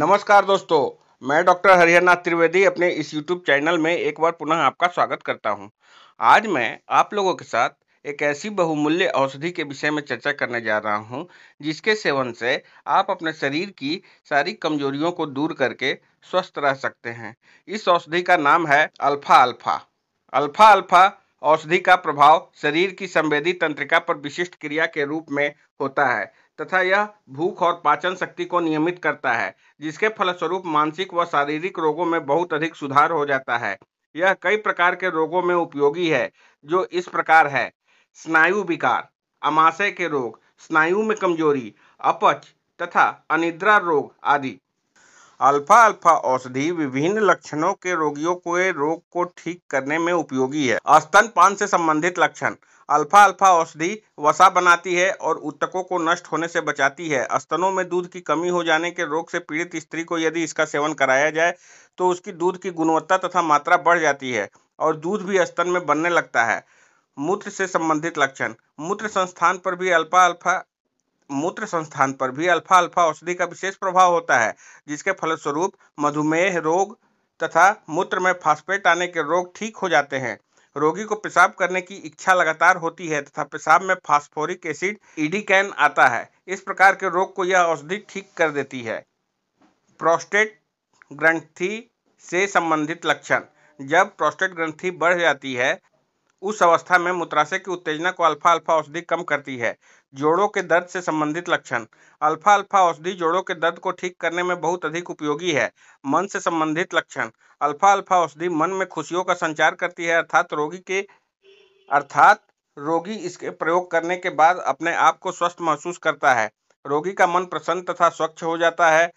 नमस्कार दोस्तों मैं डॉक्टर हरिहरनाथ त्रिवेदी अपने इस यूट्यूब चैनल में एक बार पुनः आपका स्वागत करता हूं। आज मैं आप लोगों के साथ एक ऐसी बहुमूल्य औषधि के विषय में चर्चा करने जा रहा हूं, जिसके सेवन से आप अपने शरीर की सारी कमजोरियों को दूर करके स्वस्थ रह सकते हैं इस औषधि का नाम है अल्फा अल्फा अल्फा अल्फा औषधि का प्रभाव शरीर की संवेदी तंत्रिका पर विशिष्ट क्रिया के रूप में होता है तथा यह भूख और पाचन शक्ति को नियमित करता है जिसके फलस्वरूप मानसिक व शारीरिक रोगों में बहुत अधिक सुधार हो जाता है यह कई प्रकार के रोगों में उपयोगी है जो इस प्रकार है स्नायु विकार अमाशय के रोग स्नायु में कमजोरी अपच तथा अनिद्रा रोग आदि अल्फा अल्फा औषधि विभिन्न लक्षणों के रोगियों के रोग को ठीक करने में उपयोगी है पान से संबंधित लक्षण अल्फा अल्फा औषधि वसा बनाती है और उत्तकों को नष्ट होने से बचाती है स्तनों में दूध की कमी हो जाने के रोग से पीड़ित स्त्री को यदि इसका सेवन कराया जाए तो उसकी दूध की गुणवत्ता तथा मात्रा बढ़ जाती है और दूध भी स्तन में बनने लगता है मूत्र से संबंधित लक्षण मूत्र संस्थान पर भी अल्फा अल्फा मूत्र संस्थान पर भी अल्फा अल्फा औषधि का विशेष प्रभाव होता है जिसके फलस्वरूप मधुमेह रोग तथा मूत्र में फास्फेट आने के रोग ठीक हो जाते हैं रोगी को पेशाब करने की इच्छा लगातार होती है तथा पेशाब में फास्फोरिक एसिड इडिकैन आता है इस प्रकार के रोग को यह औषधि ठीक कर देती है प्रोस्टेट ग्रंथि से संबंधित लक्षण जब प्रोस्टेट ग्रंथि बढ़ जाती है उस अवस्था में मूत्राशय की उत्तेजना को अल्फा अल्फा औषधि कम करती है जोड़ों के दर्द से संबंधित लक्षण अल्फा अल्फा औषधि जोड़ों के दर्द को ठीक करने में बहुत अधिक उपयोगी है मन से संबंधित लक्षण अल्फा अल्फा औषधि मन में खुशियों का संचार करती है अर्थात रोगी के अर्थात रोगी इसके प्रयोग करने के बाद अपने आप को स्वस्थ महसूस करता है रोगी का मन प्रसन्न तथा स्वच्छ हो जाता है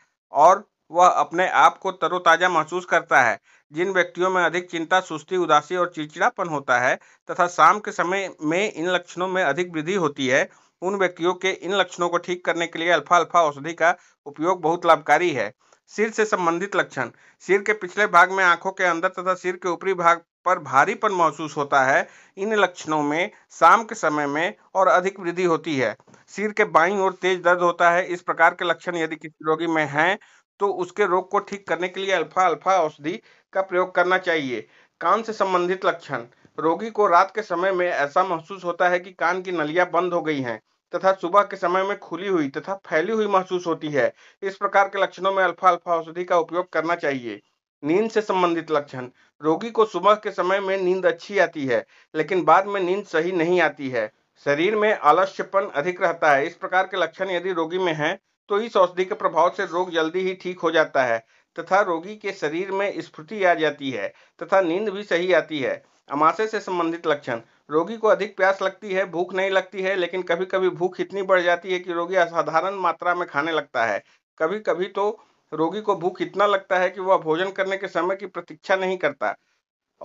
और वह अपने आप को तरोताज़ा महसूस करता है जिन व्यक्तियों में अधिक चिंता सुस्ती उदासी और चिड़चिड़ापन होता है तथा शाम के समय में इन लक्षणों में अधिक वृद्धि होती है उन व्यक्तियों के इन लक्षणों को ठीक करने के लिए अल्फा अल्फा औषधि का उपयोग बहुत लाभकारी है सिर से संबंधित लक्षण सिर के पिछले भाग में आंखों के अंदर तथा सिर के ऊपरी भाग पर भारीपन महसूस होता है इन लक्षणों में शाम के समय में और अधिक वृद्धि होती है सिर के बाईं ओर तेज दर्द होता है इस प्रकार के लक्षण यदि किसी रोगी में हैं तो उसके रोग को ठीक करने के लिए अल्फा अल्फा औषधि का प्रयोग करना चाहिए कान से संबंधित लक्षण रोगी को रात के समय में ऐसा महसूस होता है कि कान की नलियां बंद हो गई हैं तथा सुबह के समय में खुली हुई तथा फैली हुई महसूस होती है इस प्रकार के लक्षणों में अल्फा अल्फा औषधि का उपयोग करना चाहिए नींद से संबंधित लक्षण रोगी को सुबह के समय में नींद अच्छी आती है लेकिन बाद में नींद सही नहीं आती है शरीर में आलस्यपन अधिक रहता है इस प्रकार के लक्षण यदि रोगी में है तो इस औषधि के प्रभाव से रोग जल्दी ही ठीक हो जाता है तथा रोगी के शरीर में स्फूर्ति आ जाती है तथा नींद भी सही आती है अमाशय से संबंधित लक्षण रोगी को अधिक प्यास लगती है भूख नहीं लगती है लेकिन कभी कभी भूख इतनी बढ़ जाती है कि रोगी असाधारण मात्रा में खाने लगता है कभी कभी तो रोगी को भूख इतना लगता है कि वह भोजन करने के समय की प्रतीक्षा नहीं करता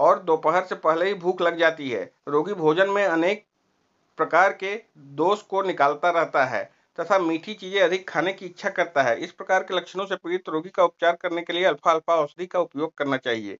और दोपहर से पहले ही भूख लग जाती है रोगी भोजन में अनेक प्रकार के दोष को निकालता रहता है तथा मीठी चीजें अधिक खाने की इच्छा करता है इस प्रकार के लक्षणों से पीड़ित रोगी का उपचार करने के लिए अल्फा अल्फा औषधि का उपयोग करना चाहिए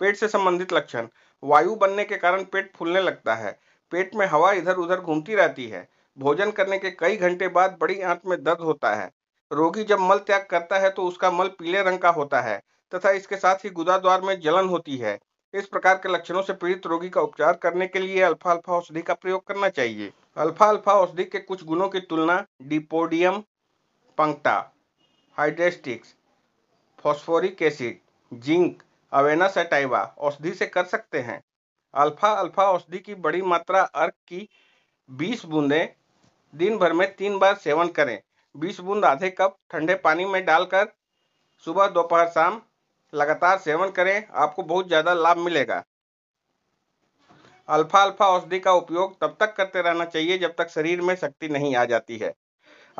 पेट से संबंधित लक्षण वायु बनने के कारण पेट फूलने लगता है पेट में हवा इधर उधर घूमती रहती है भोजन करने के कई घंटे बाद बड़ी आंत में दर्द होता है रोगी जब मल त्याग करता है तो उसका मल पीले रंग का होता है तथा इसके साथ ही गुदा द्वार में जलन होती है इस प्रकार के लक्षणों से पीड़ित रोगी का उपचार करने के लिए अल्फा अल्फा औषधि का प्रयोग करना चाहिए अल्फा अल्फा औषधि के कुछ गुणों की तुलना डिपोडियम पंक्टा hydrastis phosphoric acid zinc avena sativa औषधि से कर सकते हैं अल्फा अल्फा औषधि की बड़ी मात्रा अर्क की 20 बूंदें दिन भर में तीन बार सेवन करें 20 बूंद आधे कप ठंडे पानी में डालकर सुबह दोपहर शाम लगातार सेवन करें आपको बहुत ज़्यादा लाभ मिलेगा अल्फा अल्फा औषधि का उपयोग तब तक करते रहना चाहिए जब तक शरीर में शक्ति नहीं आ जाती है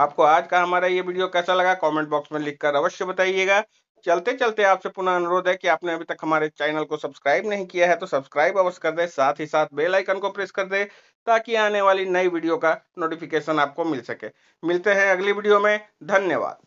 आपको आज का हमारा ये वीडियो कैसा लगा कमेंट बॉक्स में लिखकर अवश्य बताइएगा चलते चलते आपसे पुनः अनुरोध है कि आपने अभी तक हमारे चैनल को सब्सक्राइब नहीं किया है तो सब्सक्राइब अवश्य कर दे साथ ही साथ बेल आइकन को प्रेस कर दे ताकि आने वाली नई वीडियो का नोटिफिकेशन आपको मिल सके मिलते हैं अगली वीडियो में धन्यवाद